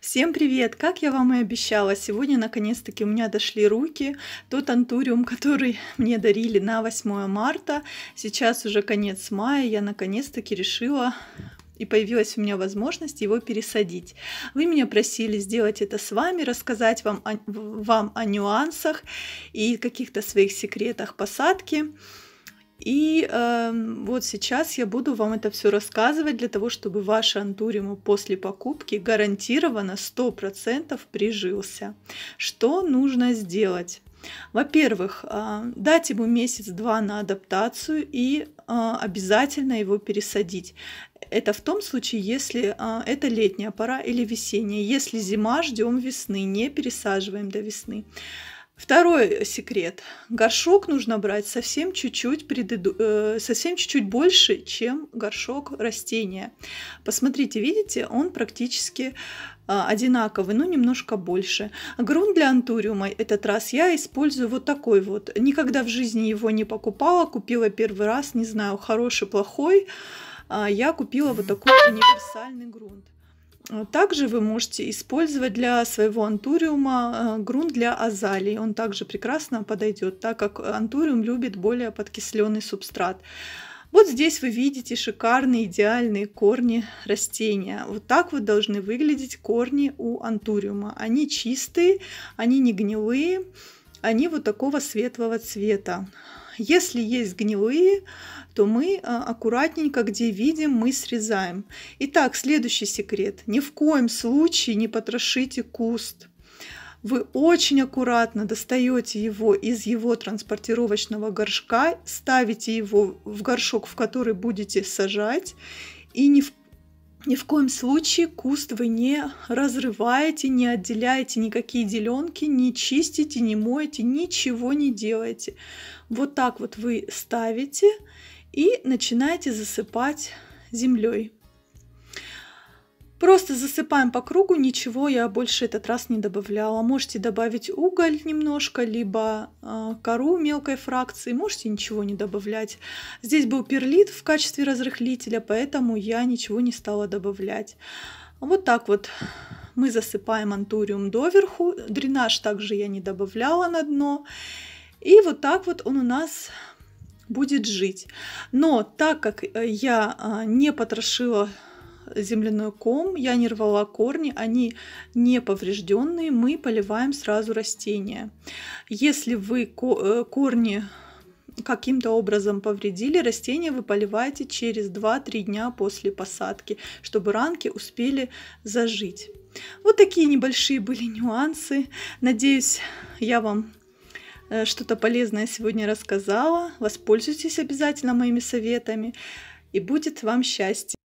Всем привет! Как я вам и обещала, сегодня наконец-таки у меня дошли руки. Тот антуриум, который мне дарили на 8 марта. Сейчас уже конец мая, я наконец-таки решила и появилась у меня возможность его пересадить. Вы меня просили сделать это с вами, рассказать вам о, вам о нюансах и каких-то своих секретах посадки. И э, вот сейчас я буду вам это все рассказывать для того, чтобы ваш антуриум после покупки гарантированно 100% прижился. Что нужно сделать? Во-первых, а, дать ему месяц-два на адаптацию и а, обязательно его пересадить. Это в том случае, если а, это летняя пора или весенняя. Если зима, ждем весны, не пересаживаем до весны. Второй секрет. Горшок нужно брать совсем чуть-чуть, предыду... э, совсем чуть-чуть больше, чем горшок растения. Посмотрите, видите, он практически э, одинаковый, но немножко больше. Грунт для антуриума этот раз я использую вот такой вот. Никогда в жизни его не покупала, купила первый раз, не знаю, хороший, плохой. Э, я купила вот такой универсальный грунт. Э, также вы можете использовать для своего антуриума э, грунт для азалии, Он также прекрасно подойдет, так как антуриум любит более подкисленный субстрат. Вот здесь вы видите шикарные идеальные корни растения. Вот так вот должны выглядеть корни у антуриума. Они чистые, они не гнилые, они вот такого светлого цвета. Если есть гнилые, то мы э, аккуратненько, где видим, мы срезаем. Итак, следующий секрет. Ни в коем случае не потрошите куст вы очень аккуратно достаете его из его транспортировочного горшка, ставите его в горшок, в который будете сажать, и ни в ни в коем случае куст вы не разрываете, не отделяете никакие деленки, не чистите, не моете, ничего не делаете. Вот так вот вы ставите и начинаете засыпать землей. Просто засыпаем по кругу, ничего я больше этот раз не добавляла. Можете добавить уголь немножко, либо э, кору мелкой фракции, можете ничего не добавлять. Здесь был перлит в качестве разрыхлителя, поэтому я ничего не стала добавлять. Вот так вот мы засыпаем антуриум доверху. Дренаж также я не добавляла на дно. И вот так вот он у нас будет жить. Но так как э, я э, не потрошила земляной ком, я не рвала корни, они не поврежденные, мы поливаем сразу растения. Если вы э, корни каким-то образом повредили, растение вы поливаете через 2-3 дня после посадки, чтобы ранки успели зажить. Вот такие небольшие были нюансы. Надеюсь, я вам э, что-то полезное сегодня рассказала. Воспользуйтесь обязательно моими советами и будет вам счастье.